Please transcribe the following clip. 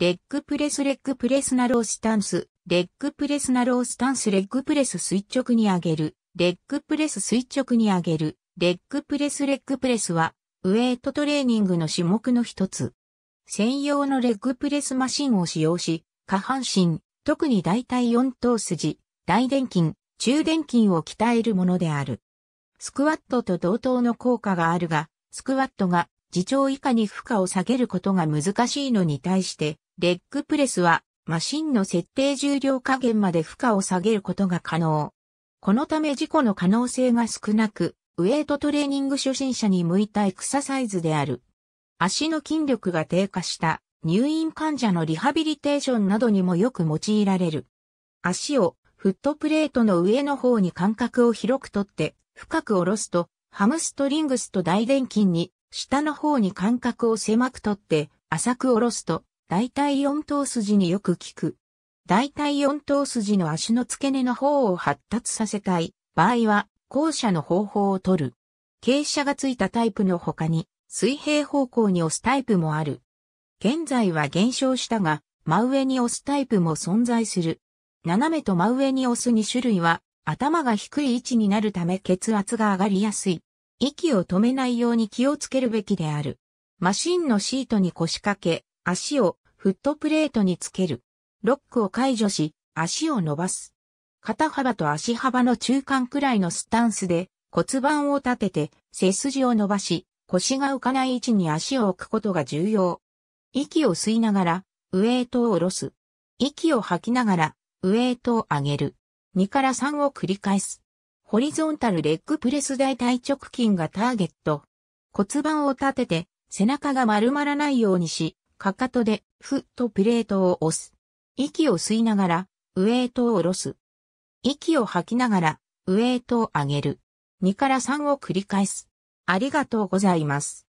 レッグプレスレッグプレスなロースタンス、レッグプレスなロースタンスレッグプレス垂直に上げる、レッグプレス垂直に上げる、レッグプレスレッグプレスは、ウェイトトレーニングの種目の一つ。専用のレッグプレスマシンを使用し、下半身、特に大体4頭筋、大臀筋、中臀筋を鍛えるものである。スクワットと同等の効果があるが、スクワットが自重以下に負荷を下げることが難しいのに対して、レッグプレスは、マシンの設定重量加減まで負荷を下げることが可能。このため事故の可能性が少なく、ウェイトトレーニング初心者に向いたエクササイズである。足の筋力が低下した入院患者のリハビリテーションなどにもよく用いられる。足をフットプレートの上の方に間隔を広くとって深く下ろすとハムストリングスと大臀筋に下の方に間隔を狭くとって浅く下ろすと大体四頭筋によく効く。大体四頭筋の足の付け根の方を発達させたい場合は、後者の方法を取る。傾斜がついたタイプの他に、水平方向に押すタイプもある。現在は減少したが、真上に押すタイプも存在する。斜めと真上に押す2種類は、頭が低い位置になるため血圧が上がりやすい。息を止めないように気をつけるべきである。マシンのシートに腰掛け、足をフットプレートにつける。ロックを解除し、足を伸ばす。肩幅と足幅の中間くらいのスタンスで骨盤を立てて背筋を伸ばし腰が浮かない位置に足を置くことが重要。息を吸いながらウエイトを下ろす。息を吐きながらウエイトを上げる。2から3を繰り返す。ホリゾンタルレッグプレス大体直筋がターゲット。骨盤を立てて背中が丸まらないようにしかかとで、ふっとプレートを押す。息を吸いながら、ウエイトを下ろす。息を吐きながら、ウエイトを上げる。2から3を繰り返す。ありがとうございます。